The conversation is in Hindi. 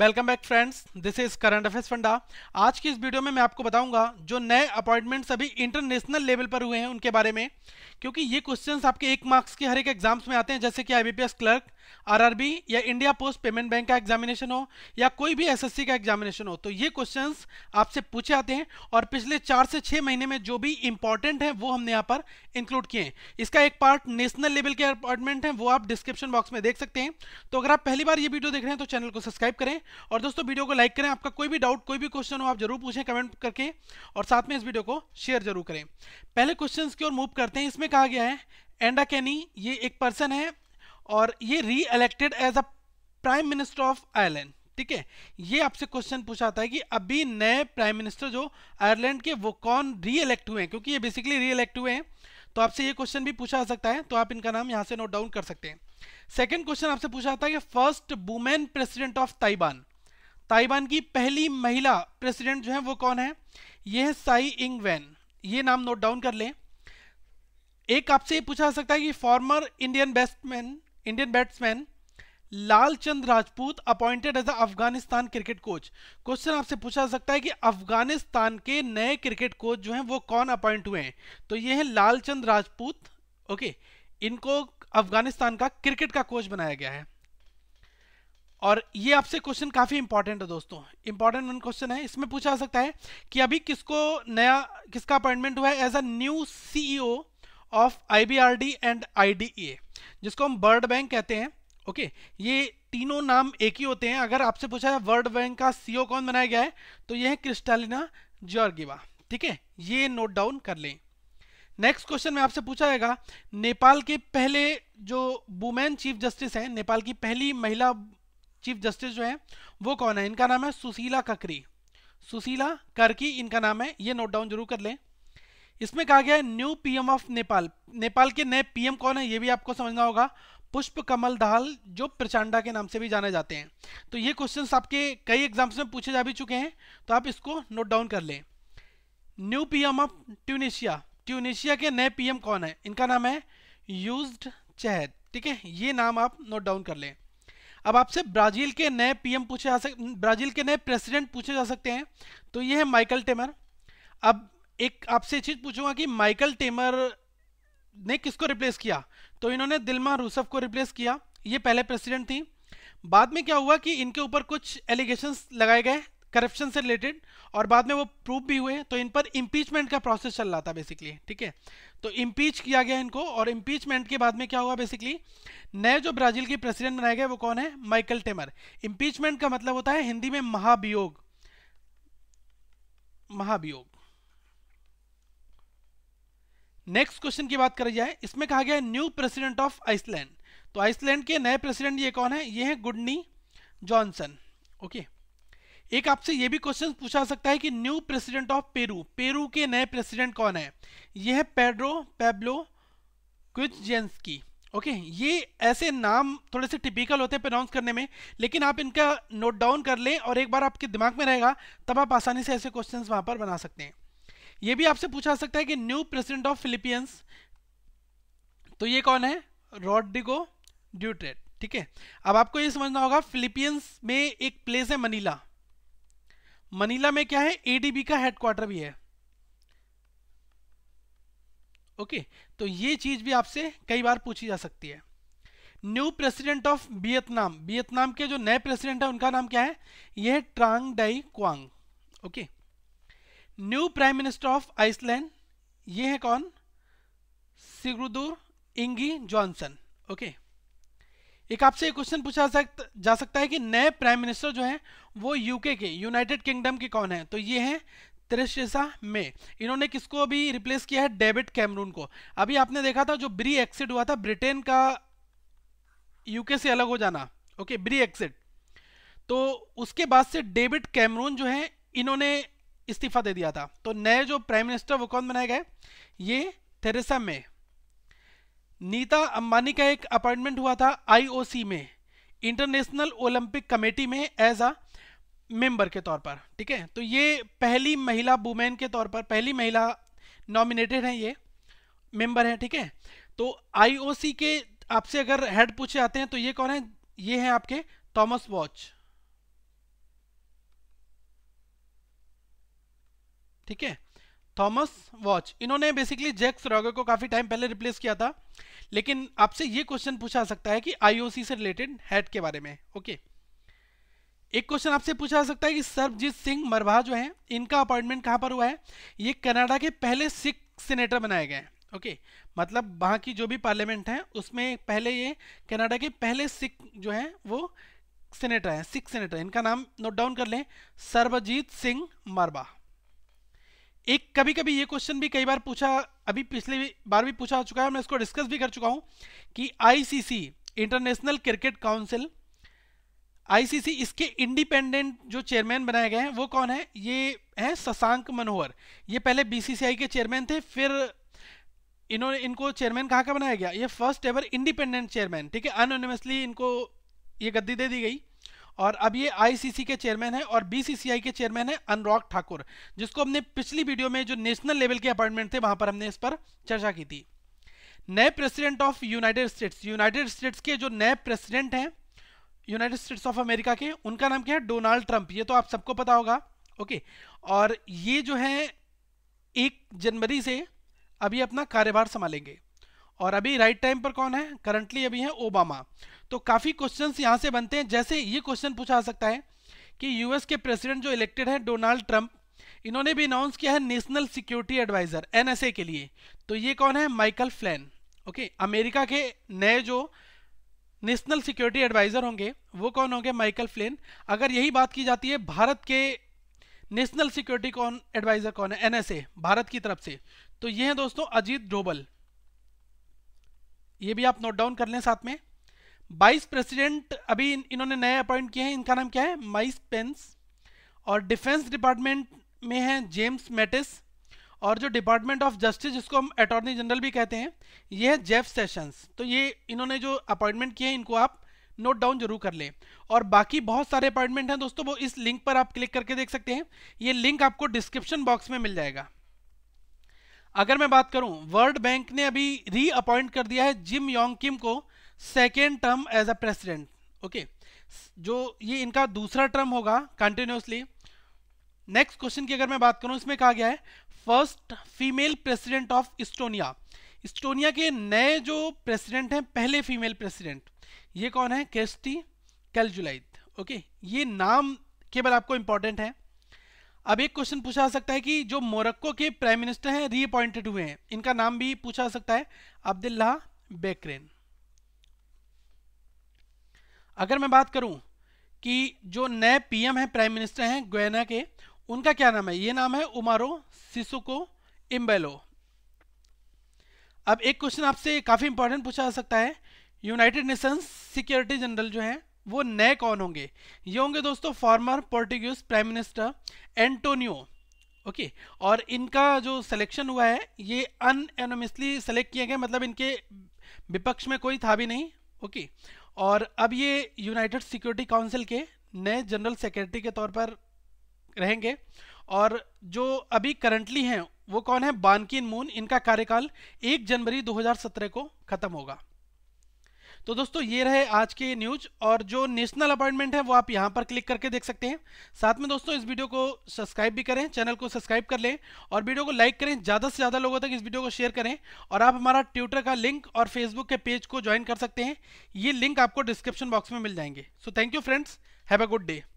Welcome back friends this is current affairs फंडा आज की इस वीडियो में मैं आपको बताऊंगा जो नए अपॉइंटमेंट्स अभी इंटरनेशनल लेवल पर हुए हैं उनके बारे में क्योंकि ये क्वेश्चंस आपके एक मार्क्स के हर एक एग्जाम्स में आते हैं जैसे कि आईबीपीएस क्लर्क आरआरबी या इंडिया पोस्ट पेमेंट बैंक का एग्जामिनेशन हो या कोई भी एस का एग्जामिनेशन हो तो ये क्वेश्चन आपसे पूछे आते हैं और पिछले चार से छः महीने में जो भी इंपॉर्टेंट है वो हमने यहाँ पर इंक्लूड किए हैं इसका एक पार्ट नेशनल लेवल के अपॉइंटमेंट हैं वो आप डिस्क्रिप्शन बॉक्स में देख सकते हैं तो अगर आप पहली बार ये वीडियो देख रहे हैं तो चैनल को सब्सक्राइब करें और दोस्तों वीडियो को लाइक करें आपका कोई भी डाउट कोई भी क्वेश्चन हो आप जरूर पूछें कमेंट करके और साथ में इस वीडियो को शेयर जरूर करें पहले क्वेश्चन की ओर मूव करते हैं इसमें कहा गया है एंडा कैनी ये एक पर्सन है और ये reelected as a prime minister of Ireland ठीक है ये आपसे क्वेश्चन पूछा था कि अभी नए प्राइम मिनिस्टर जो आयरलैंड के वो कौन री इलेक्ट हुए हैं क्योंकि ये बेसिकली री इलेक्ट हुए हैं तो आपसे ये क्वेश्चन भी पूछा जा सकता है तो आप इनका नाम यहाँ से नोट डाउन कर सकते हैं सेकेंड क्वेश्चन आपसे पूछा था कि first women president of Taiwan Taiwan की पहली महिला प्रेसिडेंट जो है वो कौन है ये है साई इंग वैन ये नाम नोट डाउन कर लें एक आपसे ये पूछा सकता है कि former Indian batsman Indian batsman Lal Chand Rajput appointed as Afghanistan cricket coach question आपसे पूछा जा सकता है कि अफगानिस्तान के नए क्रिकेट कोच जो हैं वो कौन अपॉइंट हुए हैं तो ये है लाल चंद राजपूत ओके okay. इनको अफगानिस्तान का क्रिकेट का कोच बनाया गया है और ये आपसे क्वेश्चन काफी इंपॉर्टेंट है दोस्तों इंपॉर्टेंट वन क्वेश्चन है इसमें पूछा जा सकता है कि अभी किसको नया किसका अपॉइंटमेंट हुआ है as a new CEO of IBRD and IDA जिसको हम वर्ल्ड बैंक कहते हैं ओके ये तीनों नाम एक ही होते हैं अगर आपसे पूछा है वर्ल्ड बैंक का सीईओ e कौन बनाया गया है तो ये है क्रिस्टालिना जॉर्गिवा ठीक है ये नोट डाउन कर लें नेक्स्ट क्वेश्चन में आपसे पूछा जाएगा नेपाल के पहले जो वुमेन चीफ जस्टिस हैं नेपाल की पहली महिला चीफ जस्टिस जो है वो कौन है इनका नाम है सुशीला ककरी सुशीला करकी इनका नाम है ये नोट डाउन जरूर कर लें इसमें कहा गया है new PM of Nepal Nepal के नए पीएम कौन है ये भी आपको समझना होगा पुष्प कमल दाल जो प्रचांडा के नाम से भी जाने जाते हैं तो ये क्वेश्चन आपके कई एग्जाम्स में पूछे जा भी चुके हैं तो आप इसको नोट डाउन कर लें new PM of Tunisia Tunisia के नए पीएम कौन है इनका नाम है यूज्ड चहद ठीक है ये नाम आप नोट डाउन कर लें अब आपसे ब्राजील के नए पीएम पूछे जा सकते ब्राजील के नए प्रेसिडेंट पूछे जा सकते हैं तो ये है माइकल टेमर अब एक आपसे चीज पूछूंगा कि माइकल टेमर ने किसको रिप्लेस किया तो इन्होंने दिलमा रूसफ को रिप्लेस किया ये पहले प्रेसिडेंट थी बाद में क्या हुआ कि इनके ऊपर कुछ एलिगेशंस लगाए गए करप्शन से रिलेटेड और बाद में वो प्रूव भी हुए तो इन पर इम्पीचमेंट का प्रोसेस चल रहा था बेसिकली ठीक है तो इम्पीच किया गया इनको और इम्पीचमेंट के बाद में क्या हुआ बेसिकली नए जो ब्राजील के प्रेसिडेंट बनाए गए वो कौन है माइकल टेमर इम्पीचमेंट का मतलब होता है हिंदी में महाभियोग महाभियोग नेक्स्ट क्वेश्चन की बात करी जाए इसमें कहा गया है न्यू प्रेसिडेंट ऑफ आइसलैंड तो आइसलैंड के नए प्रेसिडेंट ये कौन है ये है गुडनी जॉनसन ओके okay. एक आपसे ये भी क्वेश्चन पूछा सकता है कि new president of Peru Peru के नए प्रेसिडेंट कौन है यह है पेड्रो पेब्लो क्विजेंस्की ओके ये ऐसे नाम थोड़े से टिपिकल होते हैं प्रनाउंस करने में लेकिन आप इनका नोट डाउन कर लें और एक बार आपके दिमाग में रहेगा तब आप आसानी से ऐसे क्वेश्चन वहां पर बना सकते हैं ये भी आपसे पूछा सकता है कि न्यू प्रेसिडेंट ऑफ फिलिपियंस तो ये कौन है रॉड्रिगो ड्यूट्रेट ठीक है अब आपको ये समझना होगा फिलिपियंस में एक प्लेस है मनीला मनीला में क्या है एडीबी का हेडक्वार्टर भी है ओके तो ये चीज भी आपसे कई बार पूछी जा सकती है new president of Vietnam Vietnam के जो नए प्रेसिडेंट है उनका नाम क्या है यह Tran Dai Quang okay new prime minister of Iceland ये है कौन Sigurdur Ingi Johannsson okay okay. एक आपसे क्वेश्चन पूछा जा सकता है कि नए प्राइम मिनिस्टर जो हैं वो यूके के यूनाइटेड किंगडम के कौन हैं तो ये हैं त्रेशेसा मे इन्होंने किसको अभी रिप्लेस किया है डेविड कैमरून को अभी आपने देखा था जो ब्री एक्सिट हुआ था ब्रिटेन का यूके से अलग हो जाना ओके ब्री एक्सिट तो उसके बाद से डेविड कैमरून जो है इन्होंने इस्तीफा दे दिया था तो नए जो प्राइम मिनिस्टर वो कौन बनाए गए ये थेरेसा में नीता अंबानी का एक अपॉइंटमेंट हुआ था आईओसी में इंटरनेशनल ओलंपिक कमेटी में एज अ मेंबर के तौर पर ठीक है तो ये पहली महिला वुमेन के तौर पर पहली महिला नॉमिनेटेड हैं ये मेंबर हैं ठीक है तो आईओसी के आपसे अगर हेड पूछे आते हैं तो ये कौन है ये हैं आपके थॉमस वॉच ठीक है थॉमस वॉच इन्होंने बेसिकली जैक रॉगर को काफ़ी टाइम पहले रिप्लेस किया था लेकिन आपसे ये क्वेश्चन पूछा सकता है कि आईओसी से रिलेटेड हेड के बारे में ओके एक क्वेश्चन आपसे पूछा जा सकता है कि सरबजीत सिंह मरवाह जो है इनका अपॉइंटमेंट कहाँ पर हुआ है ये कनाडा के पहले सिख सीनेटर बनाए गए हैं ओके मतलब वहां की जो भी पार्लियामेंट है उसमें पहले ये कनाडा के पहले सिख जो है वो सीनेटर है सिख सीनेटर इनका नाम नोट डाउन कर लें सरबजीत सिंह मरवाह एक कभी कभी ये क्वेश्चन भी कई बार पूछा अभी पिछले बार भी पूछा चुका है मैं इसको डिस्कस भी कर चुका हूं कि ICC international cricket council ICC इसके इंडिपेंडेंट जो चेयरमैन बनाए गए हैं वो कौन है ये है शशांक मनोहर ये पहले बीसीसीआई के चेयरमैन थे फिर इन्होंने इनको चेयरमैन कहाँ का बनाया गया ये फर्स्ट एवर इंडिपेंडेंट चेयरमैन ठीक है अनोनिमसली इनको ये गद्दी दे दी गई और अब ये आईसीसी के चेयरमैन है और बीसीसीआई के चेयरमैन है अनुराग ठाकुर जिसको हमने पिछली वीडियो में जो नेशनल लेवल के अपॉइंटमेंट थे वहां पर हमने इस पर चर्चा की थी नए president of United States United States के जो नए प्रेसिडेंट हैं यूनाइटेड स्टेट्स ऑफ अमेरिका के उनका नाम क्या है डोनाल्ड ट्रंप ये तो आप सबको पता होगा ओके और ये जो है एक जनवरी से अभी अपना कार्यभार संभालेंगे और अभी राइट टाइम पर कौन है करंटली अभी है ओबामा तो काफ़ी क्वेश्चन यहां से बनते हैं जैसे ये क्वेश्चन पूछा सकता है कि यूएस के प्रेसिडेंट जो इलेक्टेड है डोनाल्ड ट्रंप इन्होंने भी अनाउंस किया है नेशनल सिक्योरिटी एडवाइजर एनएसए के लिए तो ये कौन है माइकल फ्लैन ओके अमेरिका के नए जो नेशनल सिक्योरिटी एडवाइजर होंगे वो कौन होंगे माइकल फ्लेन अगर यही बात की जाती है भारत के नेशनल सिक्योरिटी कौन एडवाइजर कौन है एनएसए भारत की तरफ से तो ये हैं दोस्तों अजीत डोबल ये भी आप नोट डाउन कर लें साथ में वाइस प्रेसिडेंट अभी इन्होंने नए अपॉइंट किए हैं इनका नाम क्या है माइस पेंस और डिफेंस डिपार्टमेंट में है जेम्स मेटिस और जो डिपार्टमेंट ऑफ जस्टिस जिसको हम अटॉर्नी जनरल भी कहते हैं ये है जेफ सेशंस तो ये इन्होंने जो अपॉइंटमेंट किए हैं इनको आप नोट डाउन जरूर कर लें और बाकी बहुत सारे अपॉइंटमेंट हैं दोस्तों वो इस लिंक पर आप क्लिक करके देख सकते हैं ये लिंक आपको डिस्क्रिप्शन बॉक्स में मिल जाएगा अगर मैं बात करूं वर्ल्ड बैंक ने अभी री अपॉइंट कर दिया है जिम योंग किम को second term as a president okay जो ये इनका दूसरा टर्म होगा कंटिन्यूसली नेक्स्ट क्वेश्चन की अगर मैं बात करूं इसमें कहा गया है first female president of Estonia Estonia के नए जो प्रेसिडेंट हैं पहले फीमेल प्रेसिडेंट ये कौन है केस्टी कैलजुलाइट ओके ये नाम केवल आपको इंपॉर्टेंट है अब एक क्वेश्चन पूछा सकता है कि जो मोरक्को के प्राइम मिनिस्टर हैं रीअपॉइंटेड हुए हैं इनका नाम भी पूछा सकता है अब्दुल्ला बेकरेन अगर मैं बात करूं कि जो नए पीएम हैं प्राइम मिनिस्टर हैं गोयना के उनका क्या नाम है ये नाम है उमारो सिसुको इम्बेलो अब एक क्वेश्चन आपसे काफ़ी इंपॉर्टेंट पूछा जा सकता है यूनाइटेड नेशंस सिक्योरिटी जनरल जो है वो नए कौन होंगे ये होंगे दोस्तों former Portuguese prime minister Antonio okay और इनका जो सिलेक्शन हुआ है ये अनएनोमिसली सेलेक्ट किए गए मतलब इनके विपक्ष में कोई था भी नहीं ओके और अब ये यूनाइटेड सिक्योरिटी काउंसिल के नए जनरल सेक्रेटरी के तौर पर रहेंगे और जो अभी करंटली हैं वो कौन है बानकिन मून इनका कार्यकाल 1 जनवरी 2017 को ख़त्म होगा तो दोस्तों ये रहे आज के न्यूज और जो नेशनल अपॉइंटमेंट है वो आप यहाँ पर क्लिक करके देख सकते हैं साथ में दोस्तों इस वीडियो को सब्सक्राइब भी करें चैनल को सब्सक्राइब कर लें और वीडियो को लाइक करें ज़्यादा से ज़्यादा लोगों तक इस वीडियो को शेयर करें और आप हमारा ट्विटर का लिंक और फेसबुक के पेज को ज्वाइन कर सकते हैं ये लिंक आपको डिस्क्रिप्शन बॉक्स में मिल जाएंगे so thank you friends have a good day